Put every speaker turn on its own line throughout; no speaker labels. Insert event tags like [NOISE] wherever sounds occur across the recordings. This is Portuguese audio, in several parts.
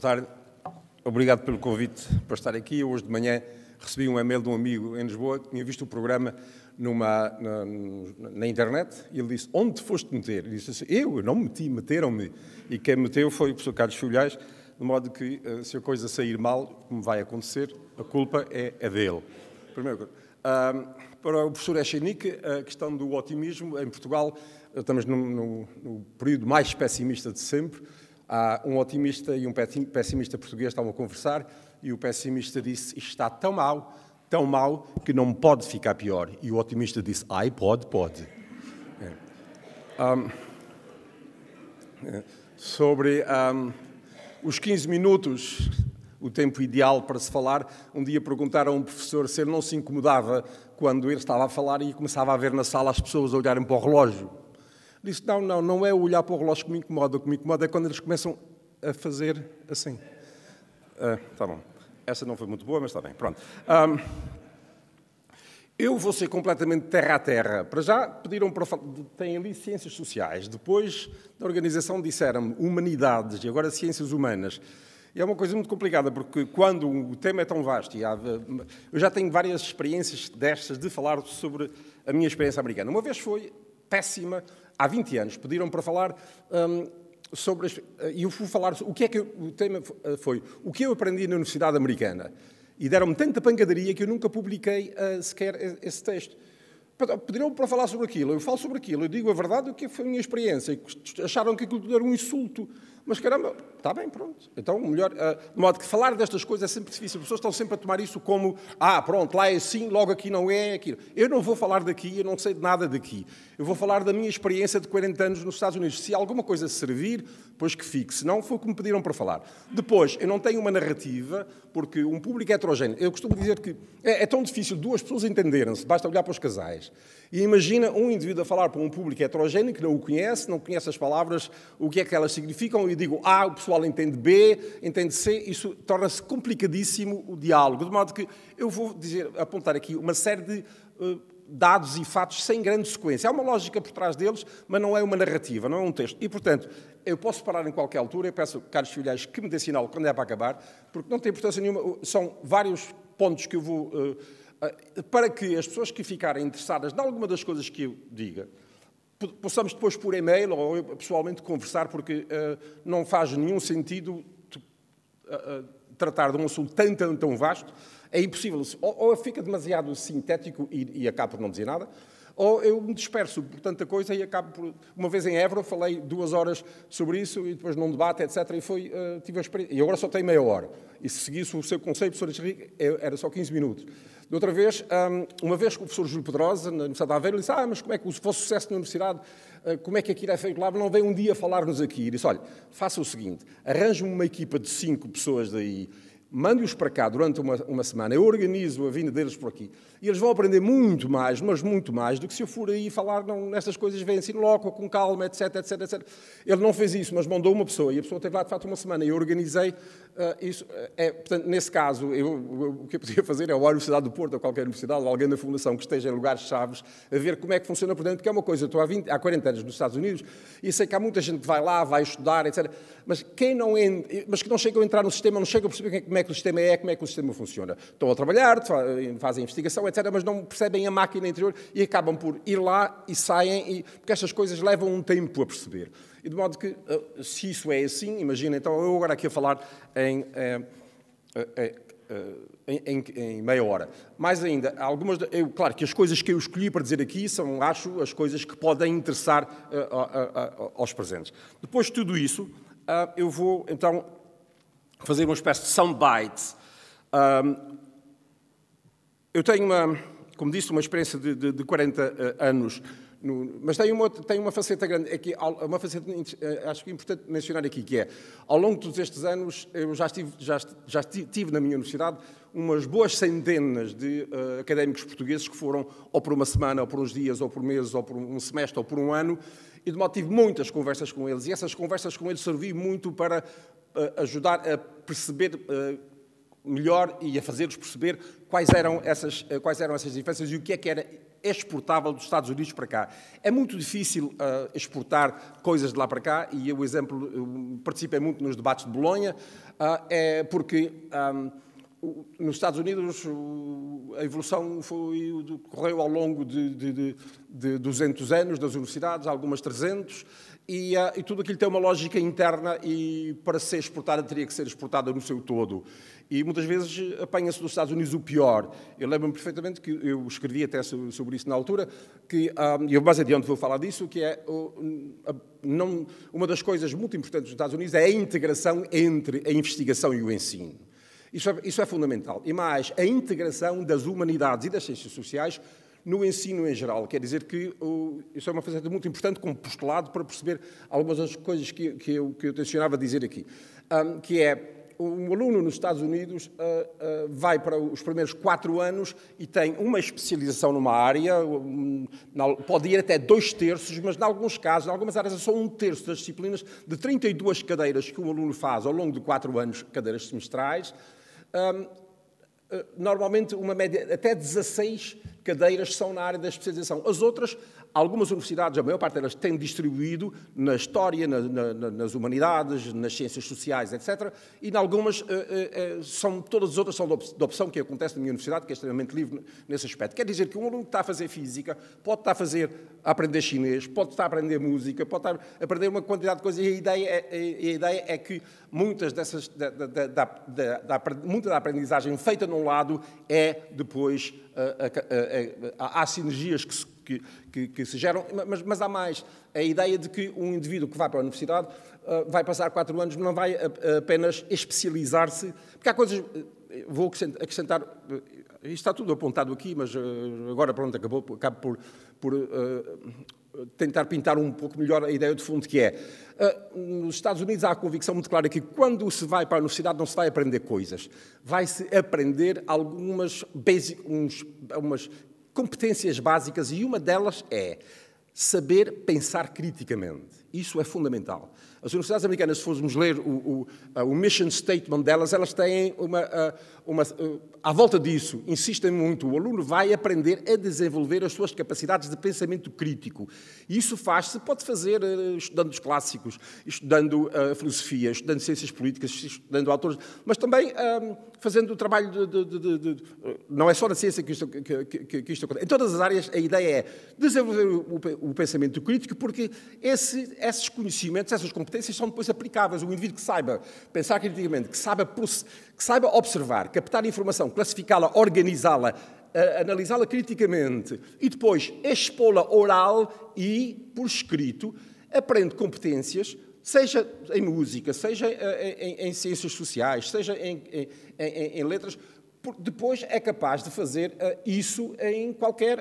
Boa tarde. Obrigado pelo convite para estar aqui. Hoje de manhã recebi um e-mail de um amigo em Lisboa que tinha visto o programa numa, na, na, internet e ele disse, onde foste meter? Ele disse assim, eu, eu não me meti, meteram-me. E quem meteu foi o professor Carlos Filhais, de modo que eh, se a coisa sair mal, como vai acontecer, a culpa é, é dele. Primeiro, para o professor Echenique, a questão do otimismo, em Portugal estamos no, no, no período mais pessimista de sempre, Há um otimista e um pessimista português estavam a conversar e o pessimista disse: Está tão mal, tão mal, que não pode ficar pior. E o otimista disse: Ai, pode, pode. É. Um, é. sobre um, os 15 minutos, o tempo ideal para se falar, um dia perguntaram a um professor se ele não se incomodava quando ele estava a falar e começava a ver na sala as pessoas a olharem para o relógio. Disse: Não, não, não é olhar para o relógio que me incomoda. O que me incomoda é quando eles começam a fazer assim. Ah, tá bom. Essa não foi muito boa, mas está bem. Pronto. eu vou ser completamente terra a terra. Para já pediram para têm ali ciências sociais. Depois da organização disseram humanidades e agora ciências humanas. E é uma coisa muito complicada porque quando o tema é tão vasto e há, hum, eu já tenho várias experiências destas de falar sobre a minha experiência americana. Uma vez foi péssima há 20 anos, pediram para falar um, sobre. As, e eu fui falar. O que é que eu, o tema eh, foi? O que eu aprendi na Universidade Americana? E deram-me tanta pancadaria que eu nunca publiquei uh, sequer esse texto. Pediram para falar sobre aquilo, eu falo sobre aquilo, eu digo a verdade, o que foi a minha experiência. Acharam que aquilo era um insulto. Mas caramba, está bem, pronto. Então, melhor. Eh, de modo que falar destas coisas é sempre difícil. As pessoas estão sempre a tomar isso como: ah, pronto, lá é assim, logo aqui não é, aquilo. Eu não vou falar daqui, eu não sei de nada daqui. Eu vou falar da minha experiência de 40 anos nos Estados Unidos. Se alguma coisa servir, pois que fique. Se não, foi o que me pediram para falar. Depois, eu não tenho uma narrativa, porque um público é heterogéneo. Eu costumo dizer que é, é tão difícil duas pessoas entenderem-se, basta olhar para os casais. E imagina um indivíduo a falar para um público heterogéneo que não o conhece, não conhece as palavras, o que é que elas significam e digo A, o pessoal entende B, entende C, isso torna-se complicadíssimo o diálogo. De modo que eu vou dizer, apontar aqui uma série de uh, dados e fatos sem grande sequência. Há uma lógica por trás deles, mas não é uma narrativa, não é um texto. E, portanto, eu posso parar em qualquer altura, eu peço, caros filhais, que me dê sinal quando é para acabar, porque não tem importância nenhuma, são vários pontos que eu vou... Uh, para que as pessoas que ficarem interessadas em alguma das coisas que eu diga, possamos depois por e-mail ou pessoalmente conversar, porque uh, não faz nenhum sentido uh, uh, tratar de um assunto tão, tão, tão vasto. É impossível. Ou, ou fica demasiado sintético e, e acaba por não dizer nada, ou eu me disperso por tanta coisa e acabo por... Uma vez em Évora falei duas horas sobre isso e depois num debate, etc. E foi, uh, tive a experiência. E agora só tenho meia hora. E se seguisse o seu conselho, professor Henrique, era só 15 minutos. De outra vez, um, uma vez com o professor Júlio Pedrosa, na Universidade de Aveiro, disse, ah, mas como é que se fosse sucesso na universidade, uh, como é que aquilo é feito lá? Não vem um dia falar-nos aqui. E disse, olha, faça o seguinte, arranje-me uma equipa de cinco pessoas daí, mande-os para cá durante uma, uma semana, eu organizo a vinda deles por aqui. E eles vão aprender muito mais, mas muito mais, do que se eu for aí falar, não, nestas coisas vem assim, logo, com calma, etc, etc, etc. Ele não fez isso, mas mandou uma pessoa, e a pessoa teve lá, de facto, uma semana. E eu organizei uh, isso. Eh, é, portanto, nesse caso, eu, o que eu podia fazer é ou a Universidade do Porto, ou qualquer universidade, ou alguém da Fundação que esteja em lugares chaves, a ver como é que funciona por dentro, porque é uma coisa, eu estou há, 20, há 40 anos nos Estados Unidos, e sei que há muita gente que vai lá, vai estudar, etc. Mas quem não entra, mas que não chega a entrar no sistema, não chega a perceber como é que o sistema é, como é que o sistema funciona. Estão a trabalhar, fazem investigação, etc., mas não percebem a máquina interior e acabam por ir lá e saem, e, porque estas coisas levam um tempo a perceber. E de modo que, eh, se isso é assim, imagina, então eu agora aqui a falar em, eh, eh, em, em, em meia hora. Mais ainda, algumas, eu, claro que as coisas que eu escolhi para dizer aqui são, acho, as coisas que podem interessar aos presentes. Depois de tudo isso, eu vou então fazer uma espécie de soundbite. Um, eu tenho uma, como disse, uma experiência de, de, de 40 eh, anos, no, mas tem uma, tem uma faceta grande, aqui, é uma faceta eh, acho que é importante mencionar aqui, que é, ao longo de todos estes anos, eu já, estive, já, já tive na minha universidade umas boas centenas de uh, académicos portugueses que foram ou por uma semana, ou por uns dias, ou por meses, ou por um semestre, ou por um ano, e de modo tive muitas conversas com eles, e essas conversas com eles serviam muito para uh, ajudar a perceber... Uh, melhor e a fazer-os perceber quais eram, essas, eh, quais eram essas diferenças e o que é que era exportável dos Estados Unidos para cá. É muito difícil uh, exportar coisas de lá para cá e eu, exemplo, participei muito nos debates de Bolonha, uh, é porque um, ehm, nos Estados Unidos a evolução foi, correu ao longo de, de, de 200 anos das universidades, algumas 300, e, e, tudo aquilo tem uma lógica interna e para ser exportada teria que ser exportada no seu todo. E muitas vezes apanha-se dos Estados Unidos o pior. Eu lembro-me perfeitamente que eu escrevi até sobre isso na altura, que, ah, e eu mais adiante vou falar disso, que é não, uma das coisas muito importantes dos Estados Unidos é a integração entre a investigação e o ensino. Isso é, isso é fundamental. E mais, a integração das humanidades e das ciências sociais no ensino em geral. Quer dizer que o, isso é uma faceta muito importante como postulado para perceber algumas das coisas que, que, eu, que eu tencionava dizer aqui, um, ah, que é um aluno nos Estados Unidos eh, eh, vai para os primeiros quatro anos e tem uma especialização numa área, pode ir até dois terços, mas em alguns casos, em algumas áreas, é só um terço das disciplinas de 32 cadeiras que um aluno faz ao longo de quatro anos, cadeiras semestrais. Eh, normalmente, uma média até 16 cadeiras são na área da especialização. As outras Algumas universidades, a maior parte delas, têm distribuído na história, na, na, nas humanidades, nas ciências sociais, etc. E, em algumas, eh, eh, eh, são, todas as outras são de opção que acontece na minha universidade, que é extremamente livre nesse aspecto. Quer dizer que um aluno que está a fazer física pode estar a, fazer, a aprender chinês, pode estar a aprender música, pode estar a aprender uma quantidade de coisas. E a ideia é, a ideia é que muitas dessas, da, da, da, da, muita da aprendizagem feita num lado é depois. há sinergias que se que, que, que se geram. Mas, mas, há mais. A ideia de que um indivíduo que vai para a universidade uh, vai passar quatro anos, não vai apenas especializar-se. Porque há coisas. Eh, vou acrescentar. Eh, isto está tudo apontado aqui, mas eh, agora, pronto, acabou, acabo por. por tentar pintar um pouco melhor a ideia de fundo que é. Nos Estados Unidos há a convicção muito clara que quando se vai para a universidade não se vai aprender coisas. Vai-se aprender algumas basic, uns, umas competências básicas e uma delas é saber pensar criticamente. Isso é fundamental. As universidades americanas, se formos ler o, o, o mission statement delas, elas têm uma, uma, eh, à volta disso, insistem muito, o aluno vai aprender a desenvolver as suas capacidades de pensamento crítico. E isso faz-se, pode fazer eh, estudando os clássicos, estudando a eh, filosofia, estudando ciências políticas, estudando autores, mas também um, ehm, fazendo o trabalho de, de, de, de, Não é só na ciência que isto, que, que, que isto, acontece. Em todas as áreas, a ideia é desenvolver o, o pensamento crítico, porque esse, esses conhecimentos, essas competências são depois aplicáveis. O indivíduo que saiba pensar criticamente, que saiba processar que saiba observar, captar informação, classificá-la, organizá-la, analisá-la criticamente e depois expô-la oral e por escrito, aprende competências, seja em música, seja eh, em, em, em ciências sociais, seja em, em letras, depois é capaz de fazer uh, isso em qualquer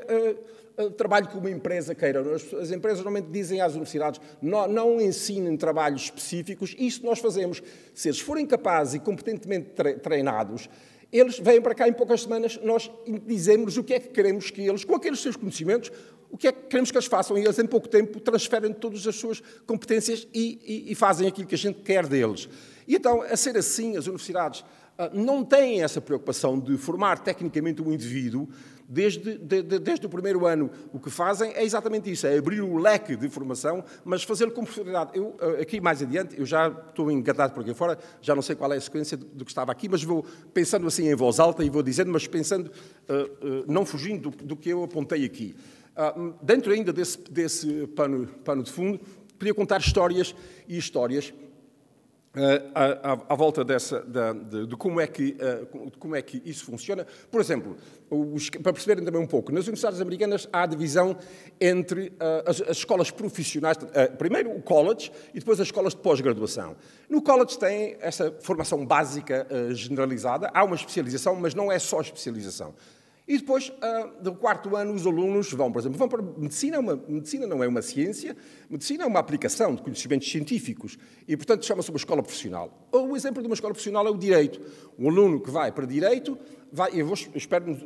uh, uh, trabalho que uma empresa queira. As, as empresas normalmente dizem às universidades: não, não ensinem trabalhos específicos, isso nós fazemos. Se eles forem capazes e competentemente treinados, eles vêm para cá em poucas semanas, nós dizemos o que é que queremos que eles, com aqueles seus conhecimentos, o que é que queremos que eles façam. E eles, em pouco tempo, transferem todas as suas competências e, e, e fazem aquilo que a gente quer deles. E então, a ser assim, as universidades ah, não têm essa preocupação de formar tecnicamente um indivíduo desde, de, de, desde o primeiro ano. O que fazem é exatamente isso, é abrir o leque de formação, mas fazê-lo com profundidade. Eu, ah, aqui mais adiante, eu já estou engatado por aqui fora, já não sei qual é a sequência do que estava aqui, mas vou pensando assim em voz alta e vou dizendo, mas pensando, ah, não fugindo do, do que eu apontei aqui. Dentro ainda desse, desse pano, pano de fundo, podia contar histórias e histórias eh, à, à, volta dessa, da, de, de, como é que, uh, como é que isso funciona. Por exemplo, os, para perceberem também um pouco, nas universidades americanas há a divisão entre uh, as, as, escolas profissionais, uh, primeiro o college e depois as escolas de pós-graduação. No college tem essa formação básica generalizada, há uma especialização, mas não é só especialização. E depois, ah, do quarto ano, os alunos vão, por exemplo, vão para medicina, é uma, medicina não é uma ciência, medicina é uma aplicação de conhecimentos científicos e, portanto, chama-se uma escola profissional. Ou o exemplo de uma escola profissional é o direito. Um aluno que vai para direito, vai, eu vou, espero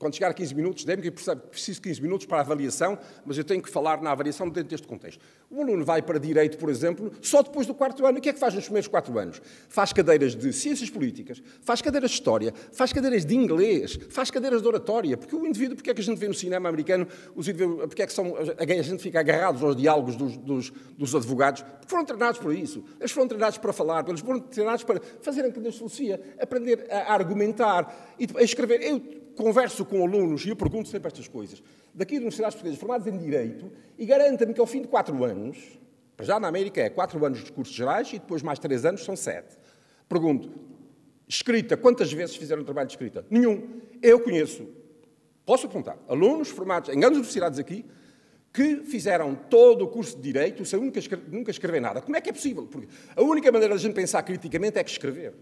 quando chegar a 15 minutos, dê-me que preciso de 15 minutos para a avaliação, mas eu tenho que falar na avaliação dentro deste contexto. O aluno vai para Direito, por exemplo, só depois do quarto ano. O que é que faz nos primeiros quatro anos? Faz cadeiras de Ciências Políticas, faz cadeiras de História, faz cadeiras de Inglês, faz cadeiras de Oratória. Porque o indivíduo, porque é que a gente vê no cinema americano, os porque é que são, a gente fica agarrados aos diálogos dos, dos, dos advogados? Porque foram treinados para isso. Eles foram treinados para falar, eles foram treinados para fazerem que Deus se aprender a argumentar e a escrever. Eu, converso com alunos e eu pergunto sempre estas coisas, daqui de universidades portuguesas formadas em Direito, e garanta-me que ao fim de quatro anos, já na América é quatro anos de cursos gerais e depois mais três anos são sete. Pergunto, escrita, quantas vezes fizeram trabalho de escrita? Nenhum. Eu conheço, posso apontar, alunos formados em grandes universidades aqui, que fizeram todo o curso de Direito sem nunca, nunca escrever nada. Como é que é possível? Porque a única maneira de a gente pensar criticamente é que escrever.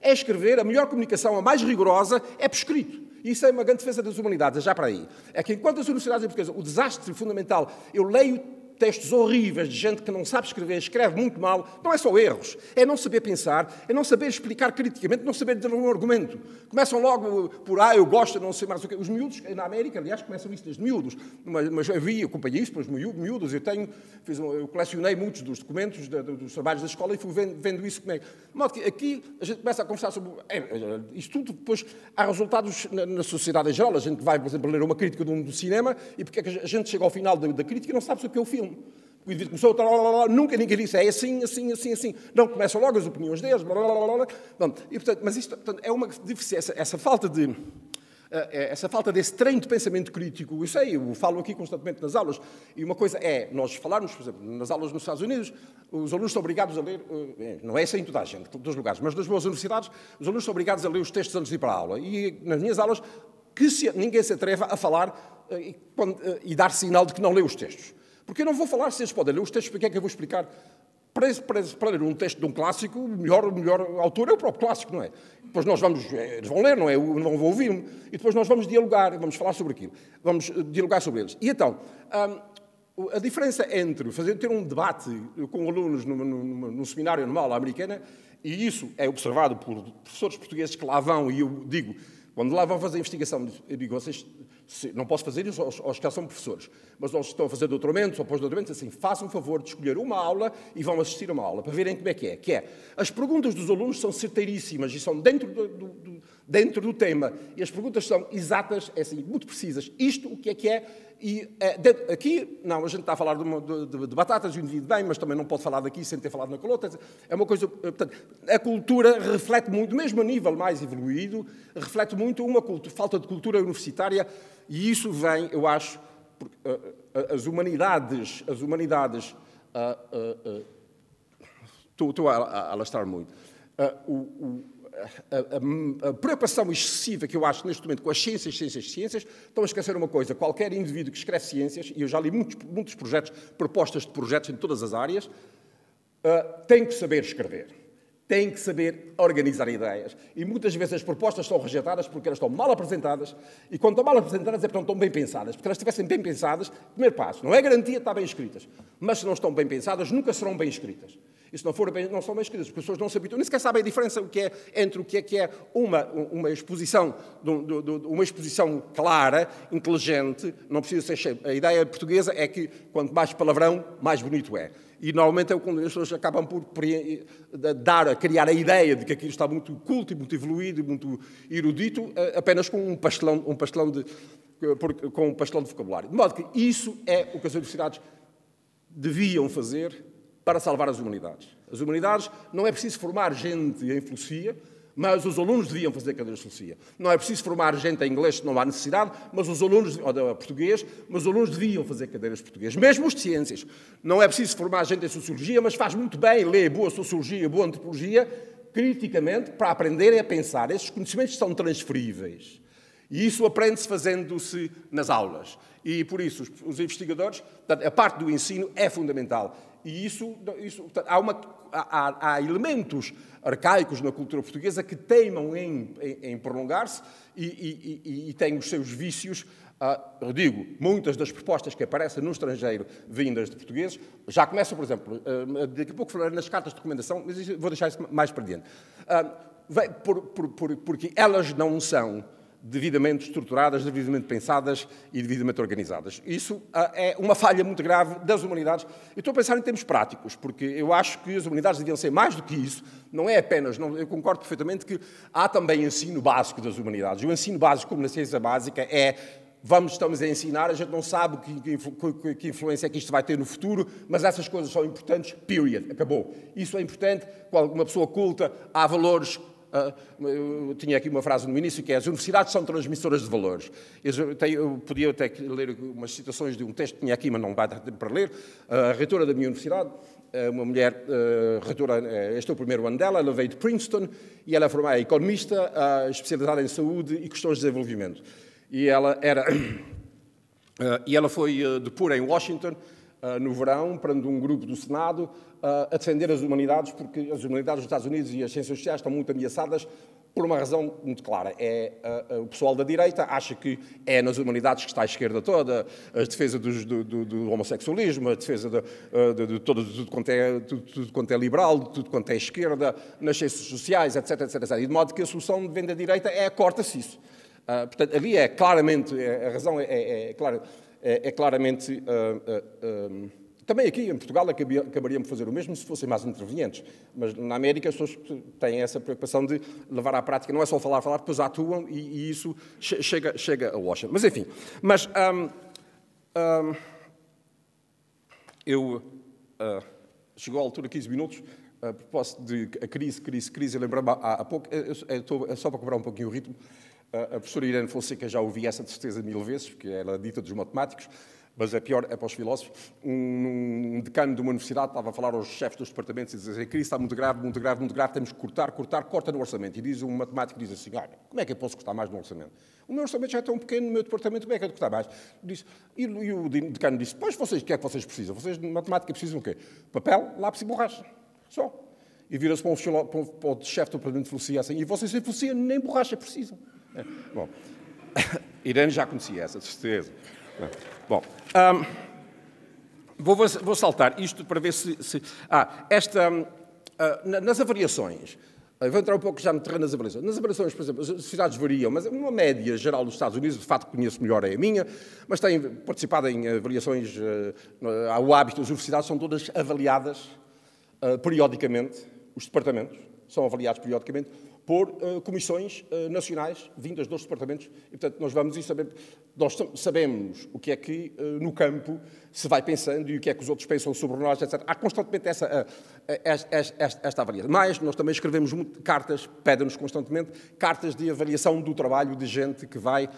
É escrever, a melhor comunicação, a mais rigorosa, é por escrito. Isso é uma grande defesa das humanidades, é já para aí. É que enquanto as universidades portuguesas, o desastre fundamental, eu leio textos horríveis de gente que não sabe escrever, escreve muito mal, não é só erros, é não saber pensar, é não saber explicar criticamente, não saber dar um argumento. Começam logo por, ah, eu gosto, não sei mais o quê. Os miúdos, na América, aliás, começam isso desde miúdos, mas, mas vi, acompanhei isso pelos miúdos, eu tenho, fiz um, eu colecionei muitos dos documentos dos trabalhos da escola e fui vendo, vendo isso como é. De modo que aqui a gente começa a conversar sobre. É, é isto tudo depois há resultados na, na, sociedade em geral. A gente vai, por exemplo, ler uma crítica de um cinema e porque é que a gente chega ao final da, da crítica e não sabe o que é o filme nenhum. O indivíduo começou, nunca ninguém disse é assim, assim, assim, assim. Não, começam logo as opiniões deles, blá, blá, blá, Bom, e, portanto, mas isto portanto, é uma deficiência, essa falta de. Eh, eh, essa falta desse treino de pensamento crítico, eu sei, eu falo aqui constantemente nas aulas, e uma coisa é nós falarmos, por exemplo, nas aulas nos Estados Unidos, os alunos são obrigados a ler, eh, não é assim em toda a gente, dos lugares, mas nas boas universidades, os alunos são obrigados a ler os textos antes de ir para a aula. E nas minhas aulas, que se, ninguém se atreva a falar e, e dar sinal de que não lê os textos. Porque eu não vou falar se eles podem ler os textos, porque é que eu vou explicar? Para, para, para ler um texto de um clássico, o melhor, o melhor autor é o próprio clássico, não é? Depois nós vamos, eh, eles vão ler, não é? Não vão ouvir-me. E depois nós vamos dialogar, vamos falar sobre aquilo. Vamos eh, dialogar sobre eles. E então, hum, a diferença entre fazer, ter um debate com alunos num, num, num seminário normal à americana, e isso é observado por professores portugueses que lá vão, e eu digo, quando lá vão fazer investigação, eu digo, vocês se, não posso fazer isso aos, aos, que já são professores, mas aos que estão a fazer doutoramentos ou pós-doutoramentos, assim, façam o favor de escolher uma aula e vão assistir a uma aula para verem como é que é. Que é, as perguntas dos alunos são certeiríssimas e são dentro do, do, dentro do tema. E as perguntas são exatas, é assim, muito precisas. Isto, o que é que é? E é, eh, de, aqui, não, a gente está a falar de, uma, de, de batatas e um indivíduo bem, mas também não pode falar daqui sem ter falado na colota. É uma coisa, eh, portanto, a cultura reflete muito, mesmo a nível mais evoluído, reflete muito uma cultura, falta de cultura universitária e isso vem, eu acho, porque, uh, eh, as humanidades, as humanidades, ah, ah, ah, estou uh, uh, a alastrar muito, o a, a, a, preocupação excessiva que eu acho neste momento com as ciências, ciências, ciências, estão a esquecer uma coisa. Qualquer indivíduo que escreve ciências, e eu já li muitos, muitos projetos, propostas de projetos em todas as áreas, uh, tem que saber escrever. Tem que saber organizar ideias. E muitas vezes as propostas são rejeitadas porque elas estão mal apresentadas. E quando estão mal apresentadas é porque não estão bem pensadas. Porque elas estivessem bem pensadas, primeiro passo, não é garantia de estar bem escritas. Mas se não estão bem pensadas, nunca serão bem escritas se não for bem, não são bem escritas, as pessoas não se habituam, nem sequer sabem a diferença o que é, entre o que é que é uma, uma, exposição, uma exposição clara, inteligente, não precisa ser cheio. A ideia portuguesa é que quanto mais palavrão, mais bonito é. E normalmente é quando as pessoas acabam por eh, dar, criar a ideia de que aquilo está muito culto e muito evoluído e muito erudito, eh, apenas com um pastelão, um pastelão de, eh, com um pastelão de vocabulário. De modo que isso é o que as universidades deviam fazer para salvar as humanidades. As humanidades não é preciso formar gente em filosofia, mas os alunos deviam fazer cadeiras de filosofia. Não é preciso formar gente em inglês, não há necessidade, mas os alunos, ou de português, mas os alunos deviam fazer cadeiras de português. Mesmo os de ciências. Não é preciso formar gente em sociologia, mas faz muito bem ler boa sociologia, boa antropologia, criticamente, para aprenderem a pensar. Esses conhecimentos são transferíveis. E isso aprende-se fazendo-se nas aulas. E por isso, os investigadores, a parte do ensino é fundamental. E isso, isso há, uma, há, há, elementos arcaicos na cultura portuguesa que teimam em, em, em prolongar-se e, e, e, e, têm os seus vícios. Ah, eu digo, muitas das propostas que aparecem no estrangeiro vindas de portugueses já começam, por exemplo, ah, daqui a pouco falarei nas cartas de recomendação, mas vou deixar isso mais para diante. Ah, porque elas não são devidamente estruturadas, devidamente pensadas e devidamente organizadas. Isso ah, é uma falha muito grave das humanidades. Eu estou a pensar em termos práticos, porque eu acho que as humanidades deviam ser mais do que isso. Não é apenas, não, eu concordo perfeitamente que há também ensino básico das humanidades. O ensino básico, como na ciência básica, é vamos, estamos a ensinar, a gente não sabe que, que, que, influência é que isto vai ter no futuro, mas essas coisas são importantes, period, acabou. Isso é importante, uma alguma pessoa culta, há valores ah, eu tinha aqui uma frase no início que é: as universidades são transmissoras de valores. Eu, tenho, eu podia até ler umas citações de um texto que tinha aqui, mas não vai dar tempo para ler. A reitora da minha universidade, é uma mulher uh, reitora, é, este é o primeiro ano dela, ela veio de Princeton e ela é economista, uh, especializada em saúde e questões de desenvolvimento. E ela era. Uh, [COUGHS] e ela foi uh, depor em Washington no verão, perante um grupo do Senado, a defender as humanidades, porque as humanidades dos Estados Unidos e as ciências sociais estão muito ameaçadas por uma razão muito clara. É a, a, o pessoal da direita acha que é nas humanidades que está a esquerda toda, a defesa dos, do, do, do, homossexualismo, a defesa de, de, de, todo, de tudo, quanto é, tudo, tudo, quanto é liberal, de tudo quanto é esquerda, nas ciências sociais, etc, etc, etc. E de modo que a solução vem da direita é corta-se isso. Uh, portanto, ali é claramente, é, a razão é, é, é, é, é claramente... Uh, uh, também aqui em Portugal acabaríamos de fazer o mesmo se fossem mais intervenientes, mas na América as pessoas têm essa preocupação de levar à prática, não é só falar, falar, depois atuam e, e isso chega, chega a Washington. Mas enfim, mas hum, hum, eu uh, chegou à altura 15 minutos ah, a propósito de a crise, crise, crise, lembrava há, há pouco, eu, eu estou, é só para cobrar um pouquinho o ritmo, ah, a professora Irene Fonseca já ouvi essa de certeza mil vezes, porque ela é dita dos matemáticos, mas é pior é para os filósofos. Um, um, decano de uma universidade estava a falar aos chefes dos departamentos e dizia assim, a crise está muito grave, muito grave, muito grave, temos que cortar, cortar, corta no orçamento. E diz um matemático, diz assim, olha, como é que eu posso cortar mais no orçamento? O meu orçamento já é tão pequeno, no meu departamento, como é que eu cortar mais? Diz, e, e, o decano disse, pois vocês, o que é que vocês precisam? Vocês de matemática precisam o quê? Papel, lápis e borracha. Só. E vira-se para, um, para, um, para o chefe do departamento de filosofia assim, e vocês sem filosofia nem borracha precisam. É. Bom, [LAUGHS] Irene já conhecia essa certeza. É. Bom, hum, vou, vou, saltar isto para ver se... se ah, esta... Hum, ah, nas avaliações, eu vou entrar um pouco já no terreno das avaliações. Nas avaliações, por exemplo, as cidades variam, mas uma média geral dos Estados Unidos, de facto conheço melhor é a minha, mas tenho participado em avaliações, eh, há o hábito, as universidades são todas avaliadas uh, periodicamente, os departamentos são avaliados periodicamente, por uh, eh, comissões uh, nacionais vindas dos departamentos. E, portanto, nós vamos e sabemos, nós sabemos o que é que uh, no campo se vai pensando e o que é que os outros pensam sobre nós, etc. Há constantemente essa, esta, esta, esta, avaliação. Mas nós também escrevemos muito, cartas, pedem-nos constantemente, cartas de avaliação do trabalho de gente que vai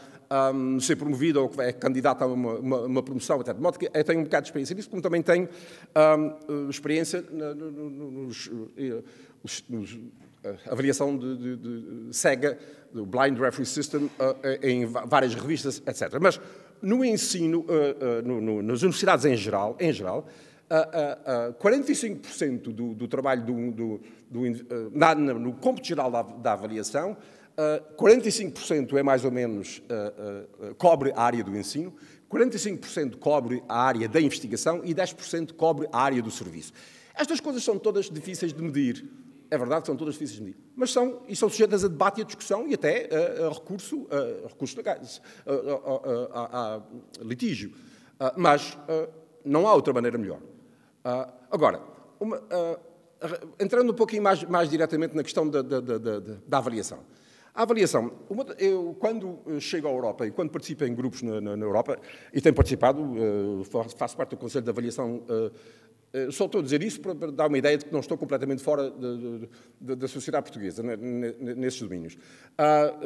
um, ser promovida ou que é candidata a uma, uma, uma, promoção, etc. De modo que eu tenho um bocado de experiência nisso, como também tenho um, experiência nos, nos, nos avaliação de, de, de cega, do Blind Referee System, eh, eh, em várias revistas, etc. Mas no ensino, eh, nas universidades em geral, em geral 45% do, do, trabalho do, do, do na, no cômputo geral da, da avaliação, 45% é mais ou menos, cobre a área do ensino, 45% cobre a área da investigação e 10% cobre a área do serviço. Estas coisas são todas difíceis de medir, é verdade que são todas difíceis de medir, mas são, e são sujeitas a debate e a discussão e até a, eh, a recurso, a, a recurso legais, a, litígio. Ah, mas ah, não há outra maneira melhor. Ah, agora, uma, entrando um pouquinho mais, mais diretamente na questão da, da, da, da avaliação. A avaliação, uma, eu, quando eh, chego à Europa e quando participo em grupos na, na, na Europa, e tenho participado, uh, faço parte do Conselho de Avaliação uh, eh, só estou a dizer isso para dar uma ideia de que não estou completamente fora da sociedade portuguesa nesses domínios. Há ah,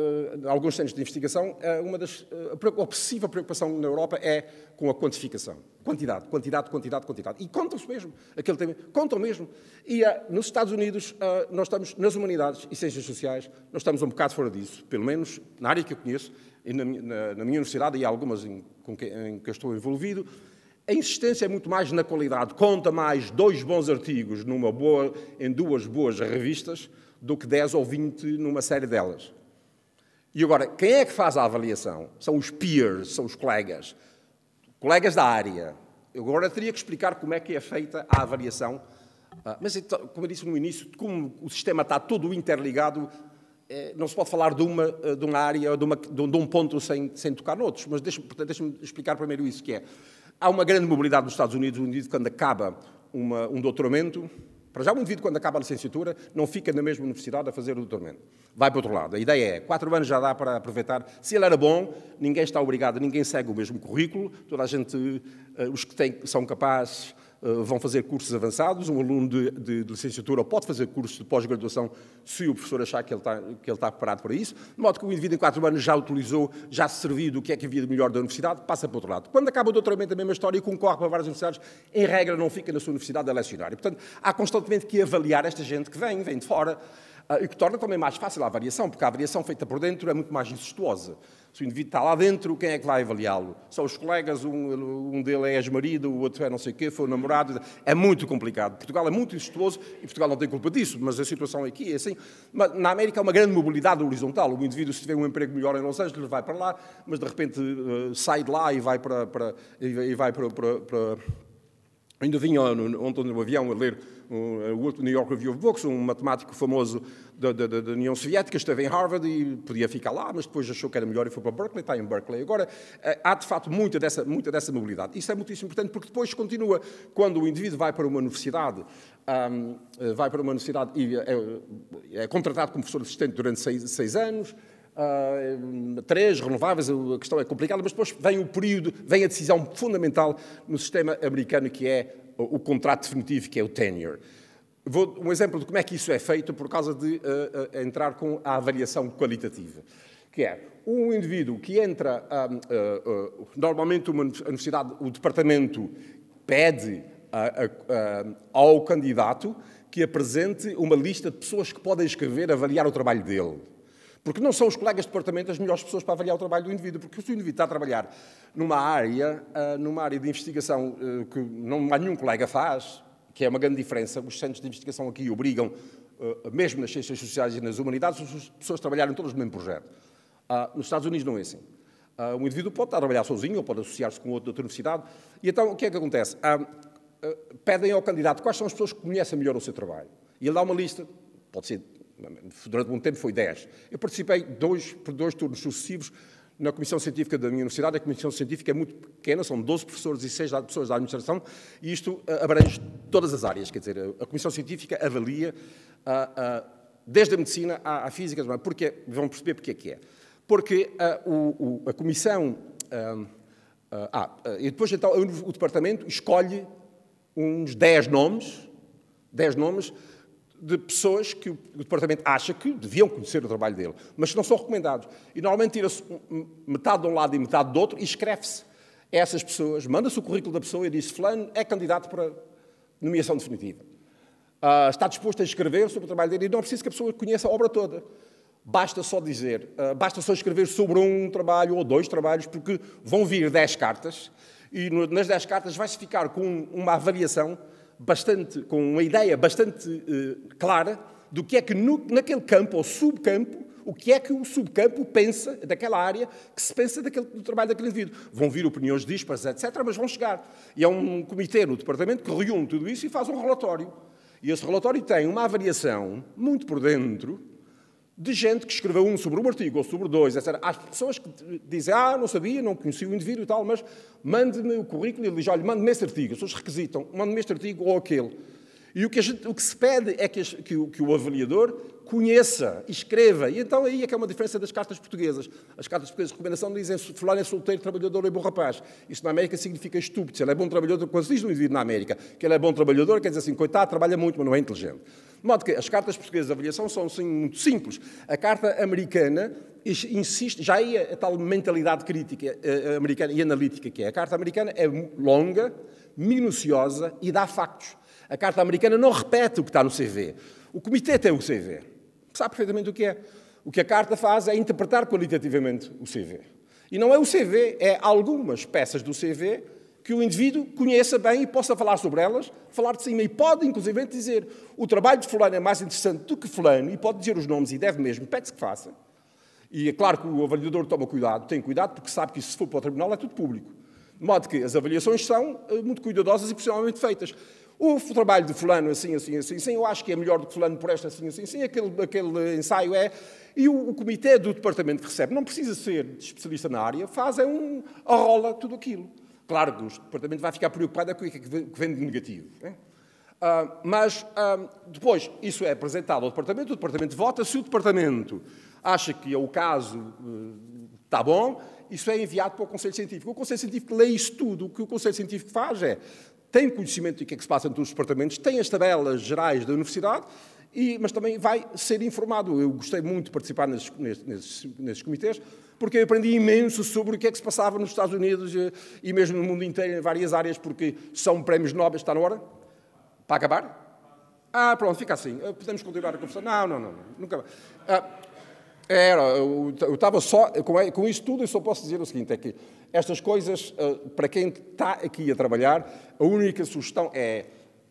eh, alguns centros de investigação, eh, uma das a obsessiva preocupação na Europa é com a quantificação. Quantidade, quantidade, quantidade, quantidade. E contam-se mesmo. Aquele tema, contam mesmo. E ah, nos Estados Unidos, ah, nós estamos, nas humanidades e ciências sociais, nós estamos um bocado fora disso. Pelo menos na área que eu conheço, na, minha universidade e algumas em, com que, em que estou envolvido, a insistência é muito mais na qualidade. Conta mais dois bons artigos numa boa, em duas boas revistas do que 10 ou 20 numa série delas. E agora, quem é que faz a avaliação? São os peers, são os colegas. Colegas da área. Eu agora teria que explicar como é que é feita a avaliação. Ah, mas, então, como eu disse no início, como o sistema está todo interligado, eh, não se pode falar de uma, eh, de uma área, de, uma, de um ponto sem, sem tocar noutros. Mas, deixa, deixe-me explicar primeiro isso, que é... Há uma grande mobilidade nos Estados Unidos, o indivíduo quando acaba uma, um doutoramento, para já, um indivíduo, quando acaba a licenciatura, não fica na mesma universidade a fazer o doutoramento. Vai para outro lado. A ideia é, quatro anos já dá para aproveitar. Se ele era bom, ninguém está obrigado, ninguém segue o mesmo currículo. Toda a gente, eh, os que têm, são capazes, eh, vão fazer cursos avançados, um aluno de, de, de licenciatura pode fazer cursos de pós-graduação se o professor achar que ele, está, que ele está preparado para isso, de modo que o indivíduo em quatro anos já utilizou, já se serviu do que é que havia de melhor da universidade, passa para outro lado. Quando acaba o doutoramento, a mesma história e concorre para várias universidades, em regra não fica na sua universidade a lecionar. E, portanto, há constantemente que avaliar esta gente que vem, vem de fora, ah, e que torna também mais fácil a variação, porque a variação feita por dentro é muito mais incestuosa. Se o indivíduo está lá dentro, quem é que vai avaliá-lo? São os colegas, um, um dele é ex-marido, o outro é não sei o quê, foi o namorado. É muito complicado. Portugal é muito incestuoso e Portugal não tem culpa disso, mas a situação aqui é assim. Mas, na América há é uma grande mobilidade horizontal. O indivíduo, se tiver um emprego melhor em Los Angeles, vai para lá, mas de repente eh, sai de lá e vai para, para e vai para, para, para Ainda vinha, ontem no avião, a ler o outro New York Review of Books, um matemático famoso da, da, da, União Soviética, esteve em Harvard e podia ficar lá, mas depois achou que era melhor e foi para Berkeley, está em Berkeley. Agora, eh, há de facto muita dessa, muita dessa mobilidade. Isso é muitíssimo importante porque depois continua, quando o indivíduo vai para uma universidade, um, eh, vai para uma universidade e é, é contratado como professor assistente durante seis, seis anos, ah, três, renováveis, a questão é complicada, mas depois vem o período, vem a decisão fundamental no sistema americano que é o contrato definitivo, que é o tenure. Vou, um exemplo de como é que isso é feito por causa de uh, uh, entrar com a avaliação qualitativa, que é um indivíduo que entra, normalmente uma universidade, o departamento pede ao candidato que apresente uma lista de pessoas que podem escrever, avaliar o trabalho dele. Porque não são os colegas de departamento as melhores pessoas para avaliar o trabalho do indivíduo, porque se o indivíduo está a trabalhar numa área, eh, numa área de investigação eh, que não há nenhum colega faz, que é uma grande diferença, os centros de investigação aqui obrigam, eh, mesmo nas ciências sociais e nas humanidades, as pessoas a trabalharem todas no mesmo projeto. Ah, nos Estados Unidos não é assim. Ah, um indivíduo pode estar a trabalhar sozinho ou pode associar-se com outro da outra universidade. E então o que é que acontece? Ah, pedem ao candidato quais são as pessoas que conhecem melhor o seu trabalho. E ele dá uma lista, pode ser durante um tempo foi 10. Eu participei dois, por dois turnos sucessivos na Comissão Científica da minha universidade. A Comissão Científica é muito pequena, são 12 professores e 6 pessoas da administração, e isto eh, abrange todas as áreas. Quer dizer, a Comissão Científica avalia desde a medicina à, à física, é? porque, vão perceber porque é que é. Porque a, eh, o, a Comissão. Ehm, eh, ah, e depois então o departamento escolhe uns 10 nomes, 10 nomes, de pessoas que o departamento acha que deviam conhecer o trabalho dele, mas que não são recomendados. E normalmente tira-se metade de um lado e metade do outro e escreve-se a essas pessoas, manda-se o currículo da pessoa e diz: Fulano é candidato para nomeação definitiva. Uh, está disposto a escrever sobre o trabalho dele e não é preciso que a pessoa conheça a obra toda. Basta só dizer, uh, basta só escrever sobre um trabalho ou dois trabalhos, porque vão vir dez cartas e no, nas dez cartas vai-se ficar com uma avaliação bastante, com uma ideia bastante eh, clara do que é que no, naquele campo ou subcampo, o que é que o subcampo pensa daquela área, que se pensa daquele, do trabalho daquele indivíduo. Vão vir opiniões dispares, etc., mas vão chegar. E há um comitê no departamento que reúne tudo isso e faz um relatório. E esse relatório tem uma avaliação muito por dentro, de gente que escreveu um sobre um artigo ou sobre dois, etc. Há pessoas que dizem, ah, não sabia, não conhecia o indivíduo e tal, mas mande-me o currículo e diz, olha, mande-me este artigo. As pessoas requisitam, mande-me este artigo ou aquele. E o que, gente, o que se pede é que, que, o, que o avaliador conheça, escreva. E então aí é que é uma diferença das cartas portuguesas. As cartas portuguesas de recomendação dizem fulano é solteiro, trabalhador e bom rapaz. Isso na América significa estúpido. Se ele é bom trabalhador, quando se diz um indivíduo na América que ele é bom trabalhador, quer dizer assim, coitado, trabalha muito, mas não é inteligente. De modo que as cartas portuguesas de avaliação são assim, muito simples. A carta americana insiste, já é a tal mentalidade crítica eh, eh, americana e analítica que é. A carta americana é longa, minuciosa e dá factos. A carta americana não repete o que está no CV. O comitê tem o CV sabe perfeitamente o que é. O que a carta faz é interpretar qualitativamente o CV. E não é o CV, é algumas peças do CV que o indivíduo conheça bem e possa falar sobre elas, falar de cima. E pode, inclusive, dizer o trabalho de fulano é mais interessante do que fulano, e pode dizer os nomes, e deve mesmo, pede-se que faça. E é claro que o avaliador toma cuidado, tem cuidado, porque sabe que isso, se for para o tribunal é tudo público. De modo que as avaliações são eh, muito cuidadosas e profissionalmente feitas o trabalho de fulano assim, assim, assim, assim, eu acho que é melhor do que fulano por esta assim, assim, assim, aquele, aquele ensaio é... E o, o comitê do departamento que recebe, não precisa ser especialista na área, faz é um... arrola tudo aquilo. Claro que o departamento vai ficar preocupado com o que é vem de negativo. Né? Uh, mas uh, depois isso é apresentado ao departamento, o departamento vota. Se o departamento acha que é o caso uh, ah, está bom, isso é enviado para o Conselho Científico. O Conselho Científico lê isso tudo. O que o Conselho Científico faz é tem conhecimento do que é que se passa entre os departamentos, tem as tabelas gerais da universidade, e, mas também vai ser informado. Eu gostei muito de participar nesses, nesses, nesses, comitês, porque eu aprendi imenso sobre o que é que se passava nos Estados Unidos eh, e mesmo no mundo inteiro, em várias áreas, porque são prémios nobres, está na hora? Para acabar? Ah, pronto, fica assim. Eh, podemos continuar a conversar? Não, não, não, não nunca. Ah, era, eu estava só. Com, com isto tudo, eu só posso dizer o seguinte: é que estas coisas, eh, para quem está aqui a trabalhar, a única sugestão é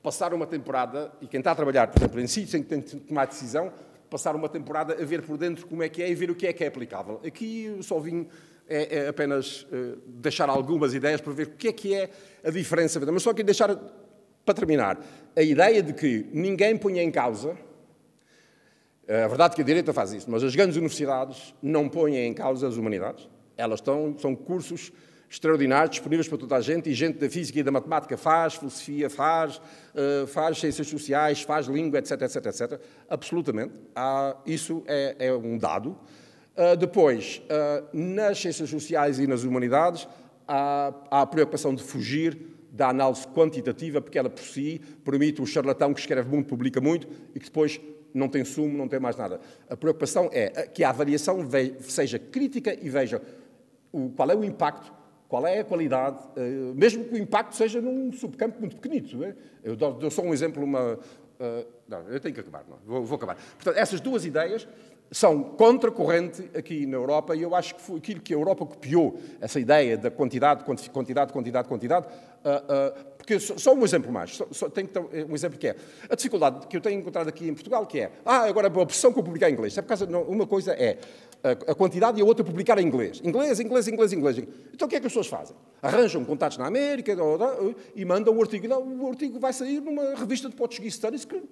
passar uma temporada, e quem está a trabalhar, por exemplo, em sítios em que tem que tomar decisão, passar uma temporada a ver por dentro como é que é e ver o que é que é aplicável. Aqui eu só vim é, apenas eh, deixar algumas ideias para ver o que é que é a diferença. Mas só queria deixar, para terminar, a ideia de que ninguém ponha em causa é verdade que a direita faz isso, mas as grandes universidades não põem em causa as humanidades. Elas estão, são cursos extraordinários, disponíveis para toda a gente, e gente da física e da matemática faz, filosofia faz, eh, faz ciências sociais, faz língua, etc, etc, etc. Absolutamente. Há, ah, isso é, é, um dado. Ah, depois, ah, nas ciências sociais e nas humanidades, há, há a preocupação de fugir da análise quantitativa, porque ela por si permite o charlatão que escreve muito, publica muito, e que depois não tem sumo, não tem mais nada. A preocupação é que a avaliação seja crítica e veja qual é o impacto, qual é a qualidade, eh, mesmo que o impacto seja num subcampo muito pequenito. É? Eu dou só um exemplo, uma, Uh, não, eu tenho que acabar, não, vou, vou acabar. Portanto, essas duas ideias são contracorrente aqui na Europa e eu acho que foi aquilo que a Europa copiou, essa ideia da quantidade, quantidade, quantidade, quantidade. Uh, uh, porque só, só, um exemplo mais, só, só tenho eh, um exemplo que é a dificuldade que eu tenho encontrado aqui em Portugal, que é, ah, agora a opção que eu publicar em inglês. É por causa, não, uma coisa é a, a quantidade e a outra publicar em inglês. Inglês, inglês, inglês, inglês. Então o que é que as pessoas fazem? Arranjam contatos na América e mandam o artigo. Não, o artigo vai sair numa revista de Portuguese Studies que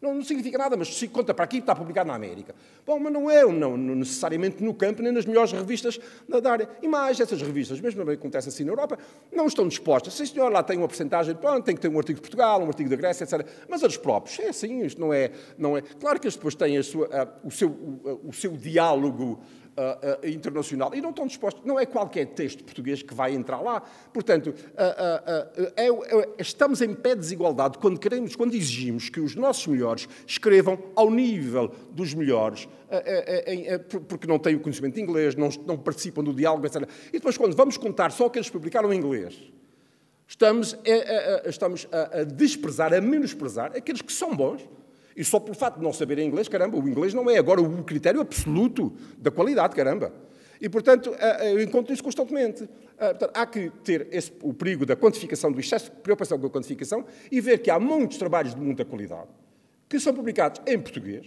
não, não, significa nada, mas se conta para aqui, está publicado na América. Bom, mas não é não, necessariamente no campo, nem nas melhores revistas da, área. E mais, essas revistas, mesmo também acontece assim na Europa, não estão dispostas. Sim, senhor, lá tem uma porcentagem, tem que ter um artigo de Portugal, um artigo da Grécia, etc. Mas eles próprios, é assim, isto não é... Não é. Claro que eles depois têm sua, a, o, seu, o, o seu diálogo uh, internacional. E não estão dispostos, não é qualquer texto português que vai entrar lá. Portanto, ah, é, é estamos em pé de desigualdade quando queremos, quando exigimos que os nossos melhores escrevam ao nível dos melhores, porque não têm o conhecimento de inglês, não, não participam do diálogo, etc. E depois, quando vamos contar só o que eles publicaram em inglês, estamos eh, eh, eh, a, a, a, estamos a desprezar, a menosprezar aqueles que são bons e só pelo facto de não saberem inglês, caramba, o inglês não é agora o critério absoluto da qualidade, caramba. E, portanto, eh, eh, eu encontro isso constantemente. Eh, portanto, há que ter esse, o perigo da quantificação, do excesso de preocupação com a quantificação e ver que há muitos trabalhos de muita qualidade que são publicados em português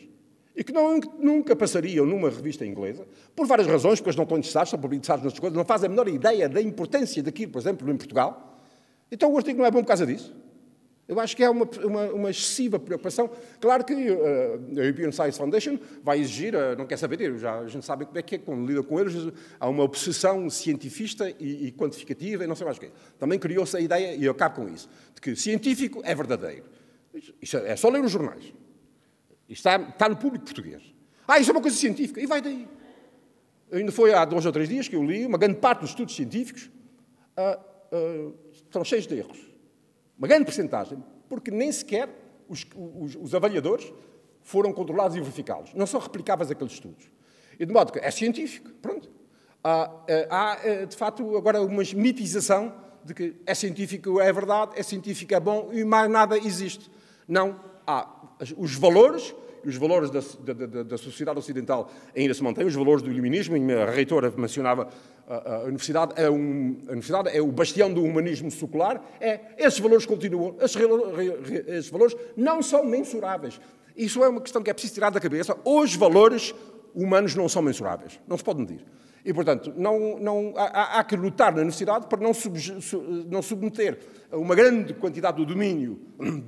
e que não, nunca passariam numa revista inglesa, por várias razões, porque eles não estão interessados, são publicados nas coisas, não fazem a menor ideia da importância daquilo, por exemplo, em Portugal. Então o artigo não é bom por causa disso. Eu acho que é uma, uma, uma excessiva preocupação. Claro que uh, a European Science Foundation vai exigir, uh, não quer saber, já, a gente sabe como é que é, quando lida com eles, há uma obsessão cientifista e, e quantificativa e não sei mais o quê. Também criou-se a ideia, e eu acabo com isso, de que científico é verdadeiro. Isso é, é só ler os jornais. está, está no público português. Ah, isso é uma coisa científica. E vai daí. Ainda foi há dois ou três dias que eu li uma grande parte dos estudos científicos uh, ah, uh, ah, estão cheios de erros. Uma grande percentagem, porque nem sequer os, os, os avaliadores foram controlados e verificados. Não são replicáveis aqueles estudos. E de modo que é científico, pronto. Há, eh, há, eh, de facto, agora uma mitização de que é científico, é verdade, é científico, é bom e mais nada existe. Não. Há os valores os valores da, da, da sociedade ocidental ainda se mantêm, os valores do iluminismo, e a reitora mencionava a, ah, ah, a universidade, é um, a universidade é o bastião do humanismo secular, é, esses valores continuam, esses, esses valores não são mensuráveis. Isso é uma questão que é preciso tirar da cabeça. Os valores humanos não são mensuráveis, não se pode medir. E, portanto, não, não, há, há, que lutar na universidade para não, sub, não submeter uma grande quantidade do domínio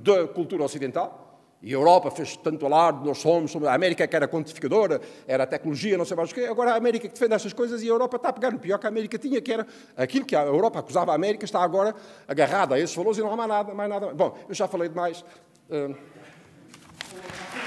da cultura ocidental, e a Europa fez tanto alarde, nós somos, somos, a América que era quantificadora, era a tecnologia, não sei mais o quê. Agora a América que defende estas coisas e a Europa está a pegar no pior que a América tinha, que era aquilo que a Europa acusava a América, está agora agarrada a esses valores e não há mais nada. Mais nada. Bom, eu já falei demais. Uh...